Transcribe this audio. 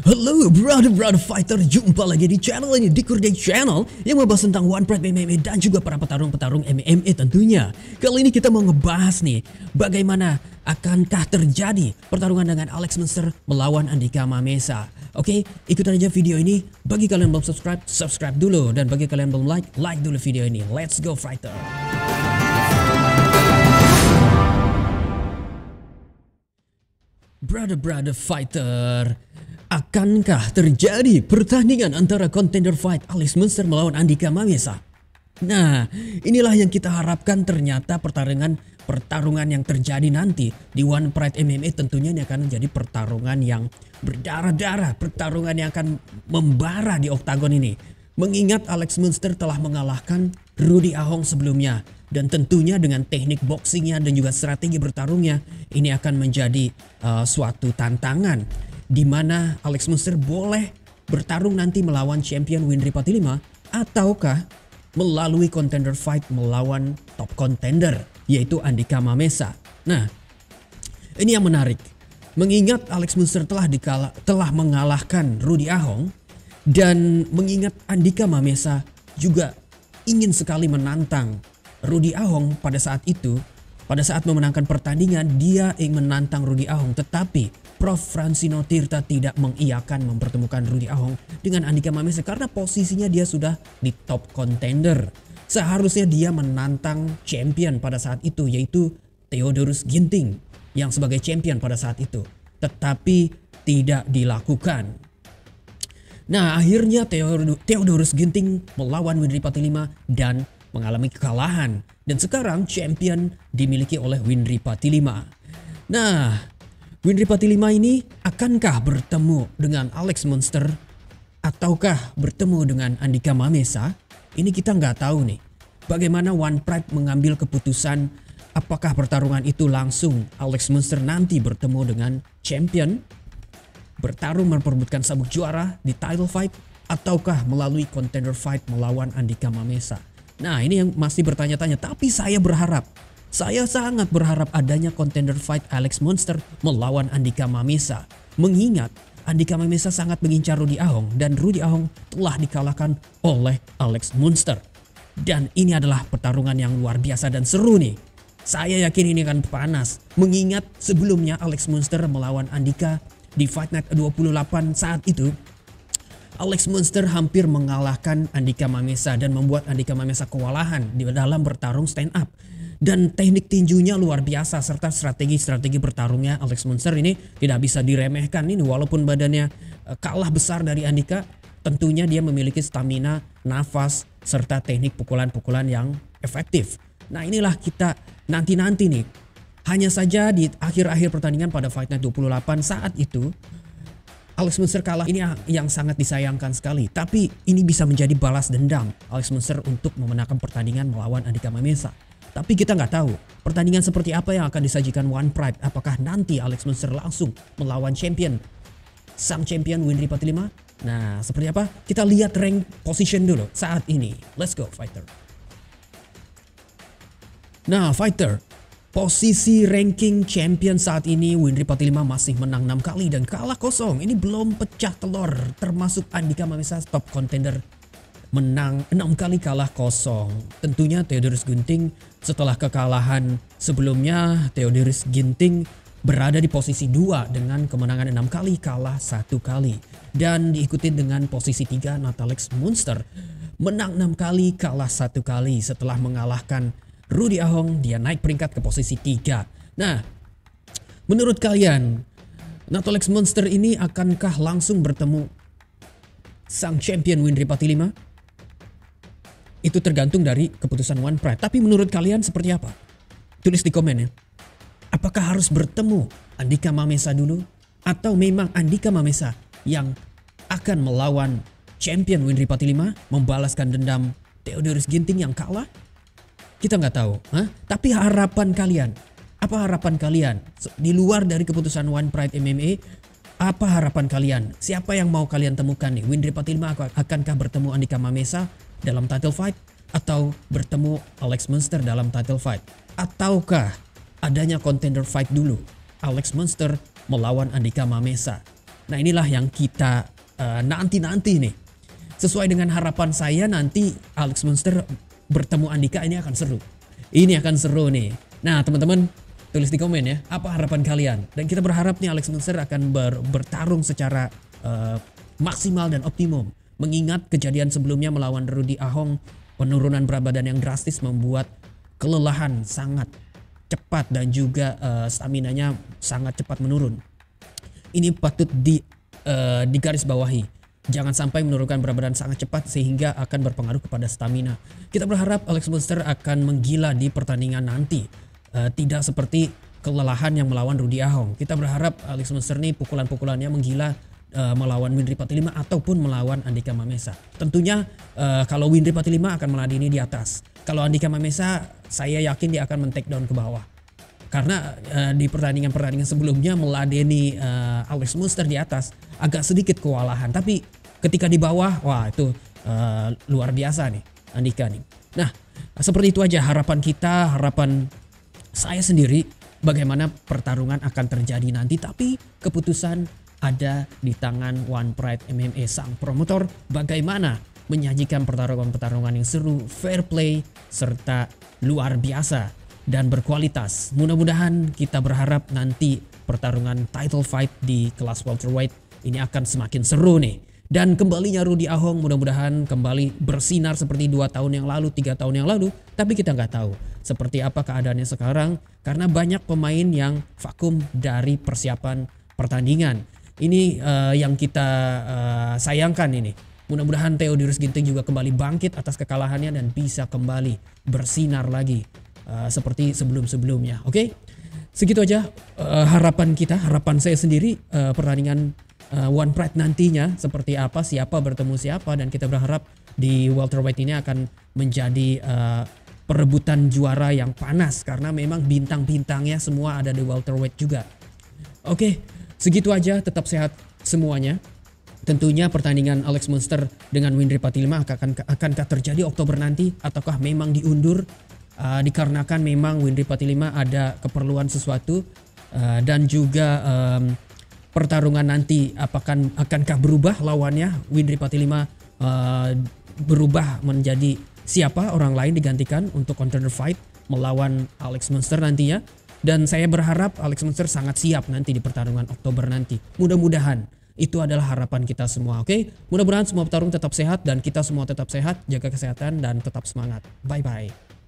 Halo brother-brother fighter, jumpa lagi di channel ini, di Kurdai Channel Yang membahas tentang One Pride MMA dan juga para petarung-petarung MMA tentunya Kali ini kita mau ngebahas nih, bagaimana akankah terjadi pertarungan dengan Alex Munster melawan Andika Mamesa Oke, ikutan aja video ini, bagi kalian belum subscribe, subscribe dulu Dan bagi kalian belum like, like dulu video ini, let's go fighter Brother-brother fighter Akankah terjadi pertandingan antara contender fight Alex Munster melawan Andika Mamesa? Nah, inilah yang kita harapkan ternyata pertarungan pertarungan yang terjadi nanti di One Pride MMA tentunya ini akan menjadi pertarungan yang berdarah-darah, pertarungan yang akan membara di oktagon ini. Mengingat Alex Munster telah mengalahkan Rudy Ahong sebelumnya dan tentunya dengan teknik boxingnya dan juga strategi bertarungnya ini akan menjadi uh, suatu tantangan di mana Alex Munster boleh bertarung nanti melawan champion Winry Patilima ataukah melalui contender fight melawan top contender yaitu Andika Mamesa. Nah, ini yang menarik. Mengingat Alex Munster telah dikala, telah mengalahkan Rudy Ahong dan mengingat Andika Mamesa juga ingin sekali menantang Rudy Ahong pada saat itu pada saat memenangkan pertandingan, dia ingin menantang Rudy Ahong tetapi Prof. Francino Tirta tidak mengiakan mempertemukan Rudy Ahong dengan Andika Mamese karena posisinya dia sudah di top contender. Seharusnya dia menantang champion pada saat itu yaitu Theodorus Ginting yang sebagai champion pada saat itu. Tetapi tidak dilakukan. Nah akhirnya Theodorus Ginting melawan Widri Patilima dan mengalami kekalahan dan sekarang champion dimiliki oleh Winry Patilima. Nah, Winry Patilima ini akankah bertemu dengan Alex Monster ataukah bertemu dengan Andika Mamesa? Ini kita nggak tahu nih. Bagaimana One Pride mengambil keputusan apakah pertarungan itu langsung Alex Monster nanti bertemu dengan champion bertarung memperebutkan sabuk juara di title fight ataukah melalui contender fight melawan Andika Mamesa? Nah, ini yang masih bertanya-tanya, tapi saya berharap saya sangat berharap adanya contender fight Alex Monster melawan Andika Mamesa. Mengingat Andika Mamesa sangat mengincar Rudy Ahong dan Rudy Ahong telah dikalahkan oleh Alex Monster. Dan ini adalah pertarungan yang luar biasa dan seru nih. Saya yakin ini akan panas. Mengingat sebelumnya Alex Monster melawan Andika di Fight Night 28 saat itu Alex Munster hampir mengalahkan Andika Mamesa dan membuat Andika Mamesa kewalahan di dalam bertarung stand up. Dan teknik tinjunya luar biasa serta strategi-strategi bertarungnya Alex Munster ini tidak bisa diremehkan ini walaupun badannya eh, kalah besar dari Andika tentunya dia memiliki stamina, nafas, serta teknik pukulan-pukulan yang efektif. Nah inilah kita nanti-nanti nih. Hanya saja di akhir-akhir pertandingan pada Fight Night 28 saat itu Alex Munster kalah ini yang sangat disayangkan sekali. Tapi ini bisa menjadi balas dendam Alex Munster untuk memenangkan pertandingan melawan Andika Mamesa. Tapi kita nggak tahu pertandingan seperti apa yang akan disajikan One Pride. Apakah nanti Alex Munster langsung melawan champion sang champion Winry Patilima? Nah, seperti apa? Kita lihat rank position dulu saat ini. Let's go, fighter. Nah, fighter, Posisi ranking champion saat ini Winry 45 masih menang 6 kali dan kalah kosong. Ini belum pecah telur termasuk Andika Mamisa top contender menang 6 kali kalah kosong. Tentunya Theodorus Ginting setelah kekalahan sebelumnya Theodorus Ginting berada di posisi 2 dengan kemenangan 6 kali kalah satu kali dan diikuti dengan posisi 3 Natalex Munster menang 6 kali kalah satu kali setelah mengalahkan Rudy Ahong dia naik peringkat ke posisi 3. Nah, menurut kalian Natolex Monster ini akankah langsung bertemu sang champion Winry Patilima? Itu tergantung dari keputusan One Pride. Tapi menurut kalian seperti apa? Tulis di komen ya. Apakah harus bertemu Andika Mamesa dulu? Atau memang Andika Mamesa yang akan melawan champion Winry Patilima membalaskan dendam Theodorus Ginting yang kalah? Kita nggak tahu, Hah? tapi harapan kalian, apa harapan kalian di luar dari keputusan One Pride MMA? Apa harapan kalian? Siapa yang mau kalian temukan nih? Windri Patilma akankah bertemu Andika Mamesa dalam title fight atau bertemu Alex Munster dalam title fight? Ataukah adanya contender fight dulu? Alex Munster melawan Andika Mamesa. Nah, inilah yang kita uh, eh, nanti -nanti nih. Sesuai dengan harapan saya nanti Alex Munster bertemu Andika ini akan seru. Ini akan seru nih. Nah, teman-teman tulis di komen ya, apa harapan kalian? Dan kita berharap nih Alex Munster akan ber bertarung secara uh, maksimal dan optimum. Mengingat kejadian sebelumnya melawan Rudy Ahong, penurunan berat badan yang drastis membuat kelelahan sangat cepat dan juga uh, stamina-nya sangat cepat menurun. Ini patut di uh, eh, bawahi. Jangan sampai menurunkan berat badan sangat cepat sehingga akan berpengaruh kepada stamina. Kita berharap Alex Munster akan menggila di pertandingan nanti. Uh, tidak seperti kelelahan yang melawan Rudy Ahong. Kita berharap Alex Munster ini pukulan-pukulannya menggila uh, melawan Winry Patilima ataupun melawan Andika Mamesa. Tentunya uh, kalau Winry Patilima akan meladeni di atas. Kalau Andika Mamesa saya yakin dia akan men-take down ke bawah karena uh, di pertandingan-pertandingan sebelumnya meladeni uh, Alex Munster di atas agak sedikit kewalahan tapi ketika di bawah wah itu uh, luar biasa nih Andika nih. Nah, seperti itu aja harapan kita, harapan saya sendiri bagaimana pertarungan akan terjadi nanti tapi keputusan ada di tangan One Pride MMA sang promotor bagaimana menyajikan pertarungan-pertarungan yang seru, fair play serta luar biasa dan berkualitas. Mudah-mudahan kita berharap nanti pertarungan title fight di kelas welterweight ini akan semakin seru nih. Dan kembalinya Rudy Ahong mudah-mudahan kembali bersinar seperti dua tahun yang lalu, tiga tahun yang lalu. Tapi kita nggak tahu seperti apa keadaannya sekarang karena banyak pemain yang vakum dari persiapan pertandingan. Ini uh, yang kita uh, sayangkan ini. Mudah-mudahan Theodorus Ginting juga kembali bangkit atas kekalahannya dan bisa kembali bersinar lagi Eh, seperti sebelum-sebelumnya. Oke, okay? segitu aja uh, harapan kita, harapan saya sendiri uh, pertandingan uh, One Pride nantinya seperti apa, siapa bertemu siapa, dan kita berharap di welterweight ini akan menjadi uh, perebutan juara yang panas karena memang bintang-bintangnya semua ada di welterweight juga. Oke, okay, segitu aja. Tetap sehat semuanya. Tentunya pertandingan Alex Monster dengan Windri Patilma akan akankah terjadi Oktober nanti ataukah memang diundur Eh, dikarenakan memang Winry Patilima ada keperluan sesuatu uh, dan juga um, pertarungan nanti apakah akankah berubah lawannya Winry Patilima uh, eh, berubah menjadi siapa orang lain digantikan untuk contender fight melawan Alex Monster nantinya dan saya berharap Alex Monster sangat siap nanti di pertarungan Oktober nanti mudah-mudahan itu adalah harapan kita semua oke okay? mudah-mudahan semua petarung tetap sehat dan kita semua tetap sehat jaga kesehatan dan tetap semangat bye bye